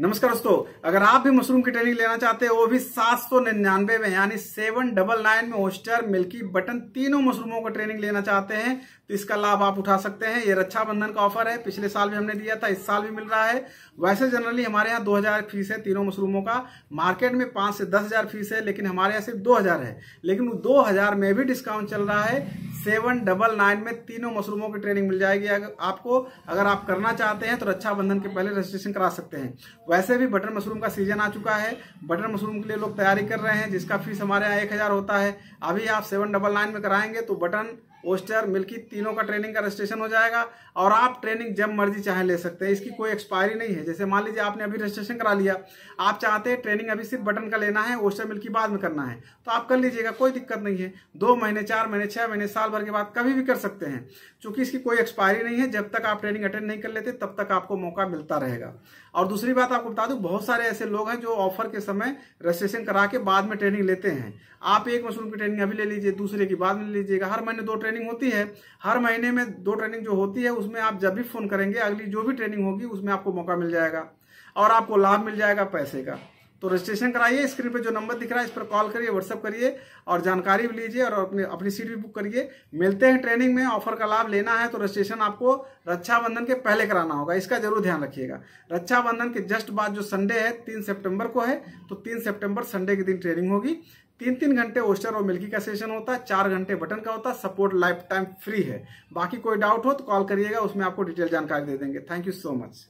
नमस्कार दोस्तों अगर आप भी मशरूम की ट्रेनिंग लेना चाहते हो वो भी सात सौ निन्यानवे में यानी सेवन डबल नाइन में होस्टर मिल्की बटन तीनों मशरूमों का ट्रेनिंग लेना चाहते हैं तो इसका लाभ आप उठा सकते हैं ये रक्षाबंधन का ऑफर है पिछले साल भी हमने दिया था इस साल भी मिल रहा है वैसे जनरली हमारे यहाँ दो हजार फीस है तीनों मशरूमों का मार्केट में पांच से दस हजार फीस है लेकिन हमारे यहाँ सिर्फ दो हजार है लेकिन दो हजार में भी डिस्काउंट चल रहा है सेवन डबल नाइन में तीनों मशरूमों की ट्रेनिंग मिल जाएगी अगर आपको अगर आप करना चाहते हैं तो रक्षाबंधन के पहले रजिस्ट्रेशन करा सकते हैं वैसे भी बटर मशरूम का सीजन आ चुका है बटर मशरूम के लिए लोग तैयारी कर रहे हैं जिसका फीस हमारे यहाँ एक हज़ार होता है अभी आप सेवन डबल नाइन में कराएंगे तो बटन ओस्टर मिल्की तीनों का ट्रेनिंग का रजिस्ट्रेशन हो जाएगा और आप ट्रेनिंग जब मर्जी चाहे ले सकते हैं इसकी कोई एक्सपायरी नहीं है जैसे मान लीजिए आपने अभी रजिस्ट्रेशन करा लिया आप चाहते हैं ट्रेनिंग अभी सिर्फ बटन का लेना है ओस्टर मिल्की बाद में करना है तो आप कर लीजिएगा कोई दिक्कत नहीं है दो महीने चार महीने छह महीने साल भर के बाद कभी भी कर सकते हैं चूंकि इसकी कोई एक्सपायरी नहीं है जब तक आप ट्रेनिंग अटेंड नहीं कर लेते तब तक आपको मौका मिलता रहेगा और दूसरी बात आपको बता दू बहुत सारे ऐसे लोग हैं जो ऑफर के समय रजिस्ट्रेशन करा के बाद में ट्रेनिंग लेते हैं आप एक मशरूम की ट्रेनिंग अभी ले लीजिए दूसरे की बाद में लीजिएगा हर महीने दो ट्रेनिंग ट्रेनिंग होती है हर महीने में दो ट्रेनिंग जो होती है उसमें आप जब भी फोन करेंगे अगली जो भी ट्रेनिंग होगी उसमें आपको मौका मिल जाएगा और आपको लाभ मिल जाएगा पैसे का तो रजिस्ट्रेशन कराइए स्क्रीन पे जो नंबर दिख रहा है इस पर कॉल करिए व्हाट्सअप करिए और जानकारी भी लीजिए और अपने अपनी सीट भी बुक करिए मिलते हैं ट्रेनिंग में ऑफर का लाभ लेना है तो रजिस्ट्रेशन आपको रक्षाबंधन के पहले कराना होगा इसका जरूर ध्यान रखिएगा रक्षाबंधन के जस्ट बाद जो संडे है तीन सेप्टेम्बर को है तो तीन सेप्टेम्बर संडे के दिन ट्रेनिंग होगी तीन तीन घंटे ओस्टर और मिल्की का सेशन होता है चार घंटे बटन का होता है सपोर्ट लाइफ टाइम फ्री है बाकी कोई डाउट हो तो कॉल करिएगा उसमें आपको डिटेल जानकारी दे देंगे थैंक यू सो मच